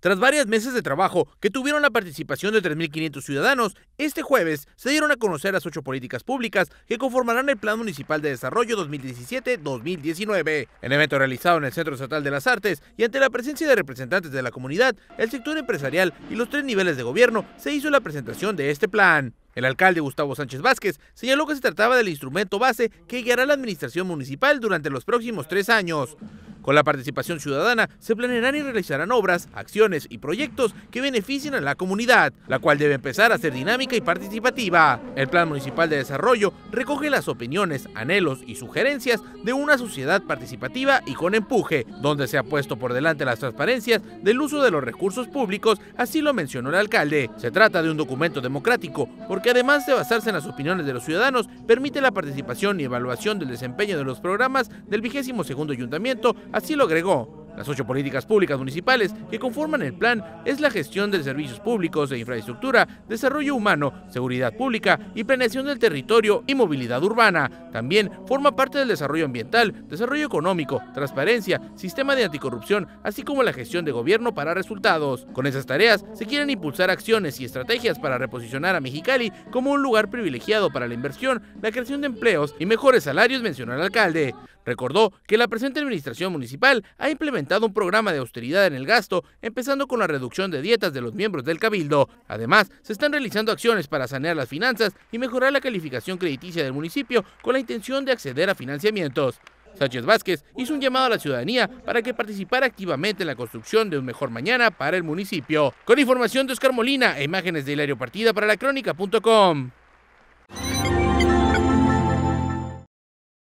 Tras varios meses de trabajo que tuvieron la participación de 3.500 ciudadanos, este jueves se dieron a conocer las ocho políticas públicas que conformarán el Plan Municipal de Desarrollo 2017-2019. En evento realizado en el Centro Estatal de las Artes y ante la presencia de representantes de la comunidad, el sector empresarial y los tres niveles de gobierno, se hizo la presentación de este plan. El alcalde Gustavo Sánchez Vázquez señaló que se trataba del instrumento base que guiará la administración municipal durante los próximos tres años. Con la participación ciudadana se planearán y realizarán obras, acciones y proyectos que beneficien a la comunidad, la cual debe empezar a ser dinámica y participativa. El Plan Municipal de Desarrollo recoge las opiniones, anhelos y sugerencias de una sociedad participativa y con empuje, donde se ha puesto por delante las transparencias del uso de los recursos públicos, así lo mencionó el alcalde. Se trata de un documento democrático, porque además de basarse en las opiniones de los ciudadanos, permite la participación y evaluación del desempeño de los programas del vigésimo segundo ayuntamiento Así lo agregó. Las ocho políticas públicas municipales que conforman el plan es la gestión de servicios públicos e infraestructura, desarrollo humano, seguridad pública y planeación del territorio y movilidad urbana. También forma parte del desarrollo ambiental, desarrollo económico, transparencia, sistema de anticorrupción, así como la gestión de gobierno para resultados. Con esas tareas se quieren impulsar acciones y estrategias para reposicionar a Mexicali como un lugar privilegiado para la inversión, la creación de empleos y mejores salarios, mencionó el alcalde. Recordó que la presente administración municipal ha implementado un programa de austeridad en el gasto, empezando con la reducción de dietas de los miembros del cabildo. Además, se están realizando acciones para sanear las finanzas y mejorar la calificación crediticia del municipio con la intención de acceder a financiamientos. Sánchez Vázquez hizo un llamado a la ciudadanía para que participara activamente en la construcción de un mejor mañana para el municipio. Con información de Oscar Molina e imágenes de Hilario Partida para la crónica.com.